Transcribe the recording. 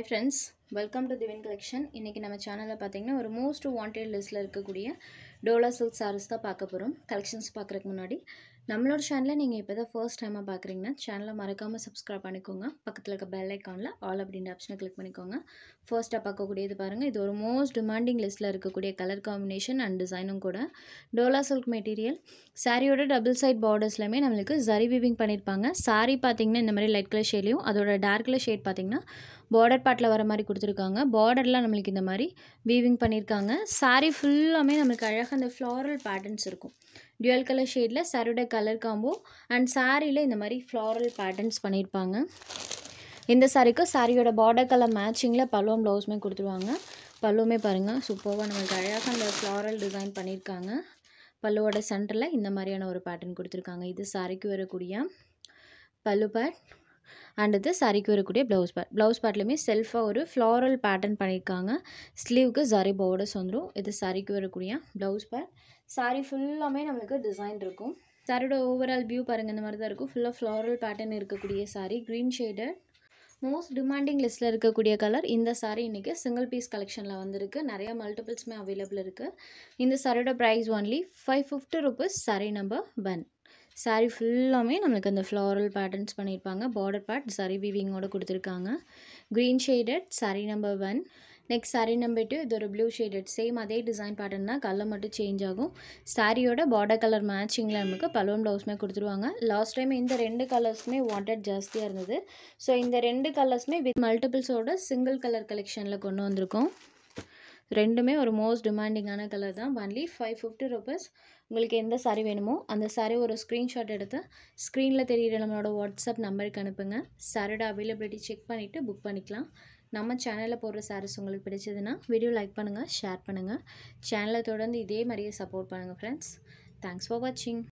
hi friends welcome to திவின் collection இன்றைக்கி நம்ம சேனலில் பார்த்தீங்கன்னா ஒரு மோஸ்ட் வாண்டட் லிஸ்ட்டில் இருக்கக்கூடிய டோலா சில்க் சாரீஸ் தான் பார்க்க போகிறோம் கலெக்ஷன்ஸ் பார்க்குறக்கு முன்னாடி நம்மளோட சேனலை நீங்கள் இப்போ தான் ஃபர்ஸ்ட் டைமாக பார்க்குறீங்கன்னா சேனலை மறக்காமல் சப்ஸ்கிரைப் பண்ணிக்கோங்க பக்கத்தில் இருக்க பெல் ஐக்கானில் ஆல் அப்படின்ற ஆப்ஷனை கிளிக் பண்ணிக்கோங்க ஃபர்ஸ்ட்டாக பார்க்கக்கூடியது பாருங்கள் இது ஒரு மோஸ்ட் டிமாண்டிங் லிஸ்ட்டில் இருக்கக்கூடிய கலர் காம்பினேஷன் அண்ட் டிசைனும் கூட டோலா சில்க் மெட்டீரியல் சாரியோட டபுள் சைட் பார்டர்ஸ்லையுமே நம்மளுக்கு சரி வீவிங் பண்ணியிருப்பாங்க சாரி பார்த்தீங்கன்னா இந்த மாதிரி லைட் கலர் ஷேட்லையும் அதோட டார்க் கலர் ஷேட் பார்த்தீங்கன்னா பார்டர் பார்ட்டில் வர மாதிரி கொடுத்துருக்காங்க பார்டர்லாம் நம்மளுக்கு இந்த மாதிரி வீவிங் பண்ணியிருக்காங்க சாரீ ஃபுல்லாமே நம்மளுக்கு அழகாக அந்த ஃப்ளாரல் பேட்டர்ன்ஸ் இருக்கும் டுவல் கலர் ஷேடில் சாரோட கலர் காம்போ அண்ட் சாரியில் இந்த மாதிரி ஃப்ளாரல் பேட்டர்ன்ஸ் பண்ணியிருப்பாங்க இந்த சாரிக்கும் சாரியோட பார்டர் கலர் மேட்சிங்கில் பல்லுவம் ப்ளவுஸுமே கொடுத்துருவாங்க பல்லுவுமே பாருங்கள் சூப்பராக நம்மளுக்கு அழகாக அந்த ஃப்ளாரல் டிசைன் பண்ணியிருக்காங்க பல்லுவோட சென்டரில் இந்த மாதிரியான ஒரு பேட்டர்ன் கொடுத்துருக்காங்க இது சாரிக்கு வரக்கூடிய பல்லு பேட் அண்ட் இது சரிக்கு வரக்கூடிய ப்ளவுஸ் பேட் ப்ளவுஸ் பார்ட்லேயுமே செல்ஃபாக ஒரு ஃப்ளாரல் பேட்டர்ன் பண்ணியிருக்காங்க ஸ்லீவுக்கு சரி பார்டர்ஸ் வந்துடும் இது சரிக்கு வரக்கூடிய ப்ளவுஸ் பேட் சாரீ ஃபுல்லாமே நம்மளுக்கு டிசைன் இருக்கும் சாரியோட ஓவரால் வியூ பாருங்கள் இந்த மாதிரி தான் இருக்கும் ஃபுல்லாக ஃப்ளாரல் பேட்டர்ன் இருக்கக்கூடிய sari green shaded most demanding லிஸ்ட்டில் இருக்கக்கூடிய கலர் இந்த சாரீ இன்றைக்கி சிங்கிள் பீஸ் கலெக்ஷனில் வந்திருக்கு நிறையா மல்டிபிள்ஸுமே அவைலபிள் இருக்குது இந்த சாரியோட price only five fifty rupees sari number one sari ஃபுல்லாமே நம்மளுக்கு அந்த ஃப்ளாரல் பேட்டர்ன்ஸ் பண்ணியிருப்பாங்க பார்டர் பேட் சாரி வீவிங்கோட கொடுத்துருக்காங்க green shaded sari number one next sari number two இது ஒரு ப்ளூ ஷேடட் சேம் அதே டிசைன் பேட்டர்ன் தான் கலர் மட்டும் சேஞ்ச் ஆகும் சாரியோட பார்டர் கலர் மேட்சிங்கில் நமக்கு பலுவன் ப்ளவுஸ்மே கொடுத்துருவாங்க லாஸ்ட் டைம் இந்த ரெண்டு கலர்ஸுமே வாண்டட் ஜாஸ்தியாக இருந்தது ஸோ இந்த ரெண்டு கலர்ஸுமே வித் மல்டிபிள்ஸோட சிங்கிள் கலர் கலெக்ஷனில் கொண்டு வந்திருக்கோம் ரெண்டுமே ஒரு மோஸ்ட் டிமாண்டிங்கான கலர் தான் ஒன்லி ஃபைவ் ஃபிஃப்டி ருபீஸ் உங்களுக்கு எந்த சாரீ வேணுமோ அந்த சாரீ ஒரு ஸ்க்ரீன்ஷாட் எடுத்து ஸ்க்ரீனில் தெரிகிற நம்மளோட வாட்ஸ்அப் நம்பருக்கு அனுப்புங்க சாரோட அவைலபிலிட்டி செக் பண்ணிவிட்டு புக் பண்ணிக்கலாம் நம்ம சேனலில் போடுற சாரீஸ் உங்களுக்கு பிடிச்சதுன்னா வீடியோ லைக் பண்ணுங்கள் ஷேர் பண்ணுங்கள் சேனலை தொடர்ந்து இதே மாதிரியே சப்போர்ட் பண்ணுங்கள் ஃப்ரெண்ட்ஸ் தேங்க்ஸ் ஃபார் வாட்சிங்